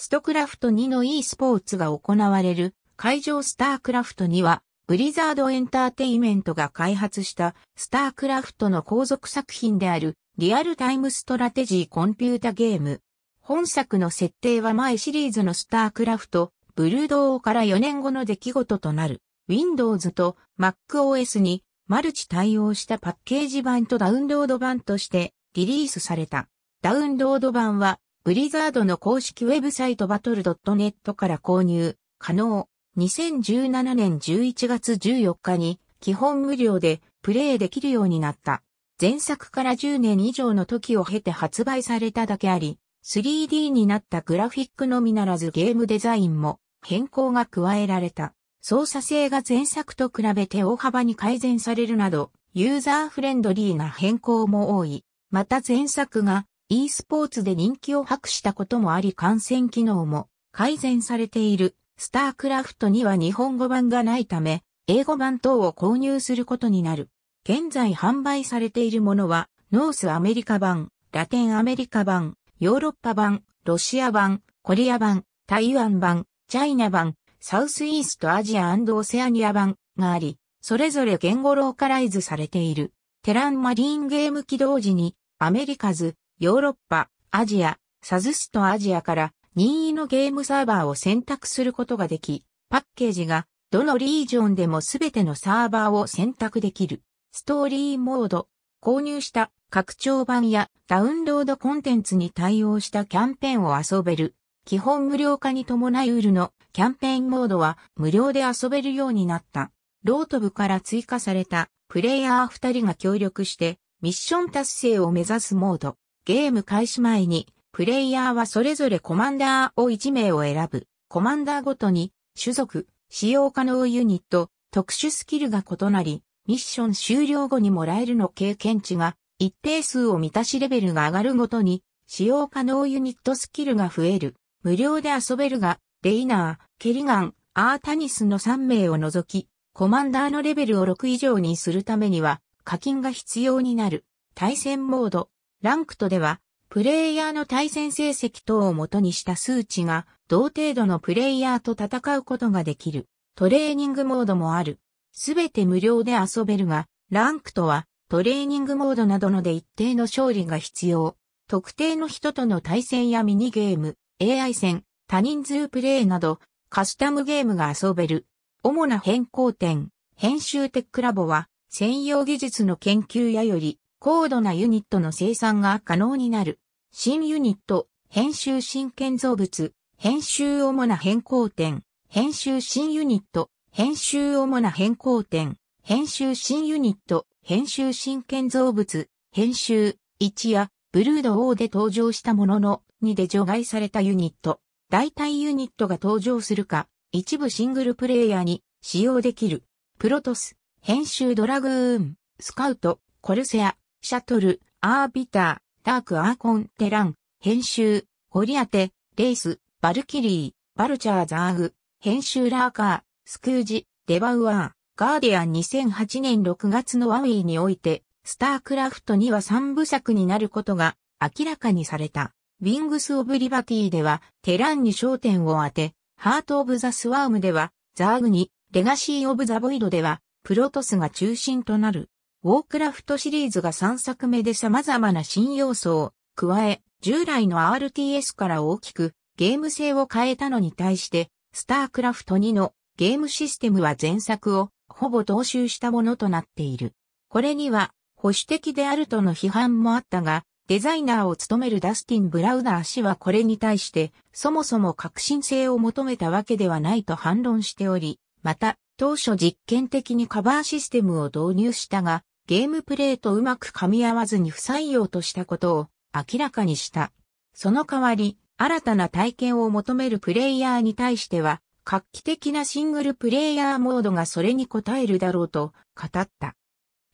ストクラフト2の e スポーツが行われる会場スタークラフト2は、ブリザードエンターテイメントが開発したスタークラフトの後続作品であるリアルタイムストラテジーコンピュータゲーム。本作の設定は前シリーズのスタークラフト、ブルードーから4年後の出来事となる Windows と MacOS にマルチ対応したパッケージ版とダウンロード版としてリリースされた。ダウンロード版はブリザードの公式ウェブサイトバトル .net から購入可能。2017年11月14日に基本無料でプレイできるようになった。前作から10年以上の時を経て発売されただけあり、3D になったグラフィックのみならずゲームデザインも変更が加えられた。操作性が前作と比べて大幅に改善されるなど、ユーザーフレンドリーな変更も多い。また前作が e スポーツで人気を博したこともあり感染機能も改善されている。スタークラフトには日本語版がないため、英語版等を購入することになる。現在販売されているものは、ノースアメリカ版、ラテンアメリカ版、ヨーロッパ版、ロシア版、コリア版、台湾版、チャイナ版、サウスイーストアジアオセアニア版があり、それぞれ言語ローカライズされている。テランマリンゲーム起動時に、アメリカズ、ヨーロッパ、アジア、サズストアジアから任意のゲームサーバーを選択することができ、パッケージがどのリージョンでもすべてのサーバーを選択できる。ストーリーモード、購入した拡張版やダウンロードコンテンツに対応したキャンペーンを遊べる。基本無料化に伴いウールのキャンペーンモードは無料で遊べるようになった。ロート部から追加されたプレイヤー2人が協力してミッション達成を目指すモード。ゲーム開始前に、プレイヤーはそれぞれコマンダーを1名を選ぶ。コマンダーごとに、種族、使用可能ユニット、特殊スキルが異なり、ミッション終了後にもらえるの経験値が、一定数を満たしレベルが上がるごとに、使用可能ユニットスキルが増える。無料で遊べるが、レイナー、ケリガン、アータニスの3名を除き、コマンダーのレベルを6以上にするためには、課金が必要になる。対戦モード、ランクとでは、プレイヤーの対戦成績等をもとにした数値が、同程度のプレイヤーと戦うことができる。トレーニングモードもある。すべて無料で遊べるが、ランクとは、トレーニングモードなどので一定の勝利が必要。特定の人との対戦やミニゲーム、AI 戦、多人数プレイなど、カスタムゲームが遊べる。主な変更点、編集テックラボは、専用技術の研究やより、高度なユニットの生産が可能になる。新ユニット、編集新建造物、編集主な変更点、編集新ユニット、編集主な変更点、編集新ユニット、編集新建造物、編集、1や、ブルード王で登場したものの、2で除外されたユニット、代替ユニットが登場するか、一部シングルプレイヤーに使用できる。プロトス、編集ドラグーン、スカウト、コルセア、シャトル、アービター、ダーク・アーコン・テラン、編集、ゴリアテ、レイス、バルキリー、バルチャー・ザーグ、編集ラーカー、スクージ、デバウアー、ガーディアン2008年6月のワウィーにおいて、スタークラフトには3部作になることが明らかにされた。ウィングス・オブ・リバティでは、テランに焦点を当て、ハート・オブ・ザ・スワームでは、ザーグに、レガシー・オブ・ザ・ボイドでは、プロトスが中心となる。ウォークラフトシリーズが3作目で様々な新要素を加え、従来の RTS から大きくゲーム性を変えたのに対して、スタークラフト2のゲームシステムは前作をほぼ踏襲したものとなっている。これには保守的であるとの批判もあったが、デザイナーを務めるダスティン・ブラウナー氏はこれに対して、そもそも革新性を求めたわけではないと反論しており、また、当初実験的にカバーシステムを導入したが、ゲームプレイとうまく噛み合わずに不採用としたことを明らかにした。その代わり、新たな体験を求めるプレイヤーに対しては、画期的なシングルプレイヤーモードがそれに応えるだろうと語った。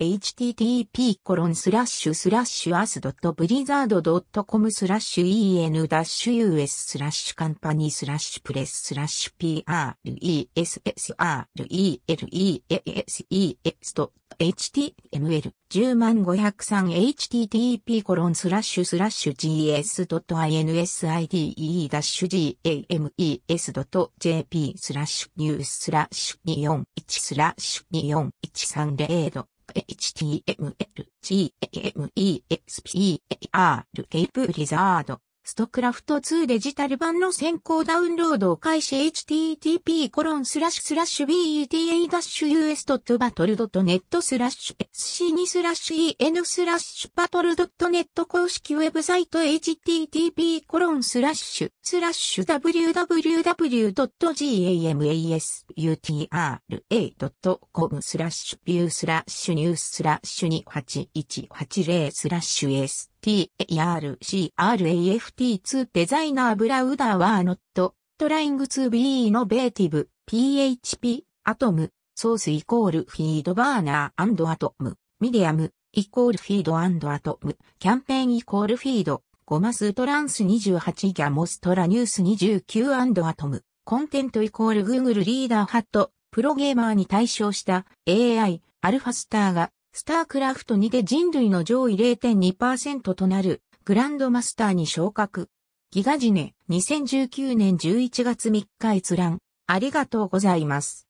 http コロンスラッシュスラッシュアスドットブリザードドットコムスラッシュ en ダッシュ us スラッシュカンパニースラッシュプレススラッシュ pressreleases と html 10503 http コロンスラッシュスラッシュ gs.inside ダッシュ games.jp スラッシュニューススラッシュ241スラッシュ24130 html, cmexp, r, k プリザードストクラフト2デジタル版の先行ダウンロードを開始 http コロンスラッシュスラッシュ beta-us.battle.net スラッシュ sc2 スラッシュ en スラッシュ battle.net 公式ウェブサイト http コロンスラッシュスラッシュ www.gamasutra.com スラッシュビュースラッシュニューススラッシュ2 8 1 8 0スラッシュ s TARCRAFT2 デザイナーブラウダーは not ト r y i n g t be i ベーティブ PHP アトムソースイコールフィードバーナーアトムミディアムイコールフィードアトムキャンペーンイコールフィードゴマストランス28ギャモストラニュース29アトムコンテントイコール Google リーダーハットプロゲーマーに対象した AI アルファスターがスタークラフトにて人類の上位0.2%となるグランドマスターに昇格。ギガジネ2019年11月3日閲覧。ありがとうございます。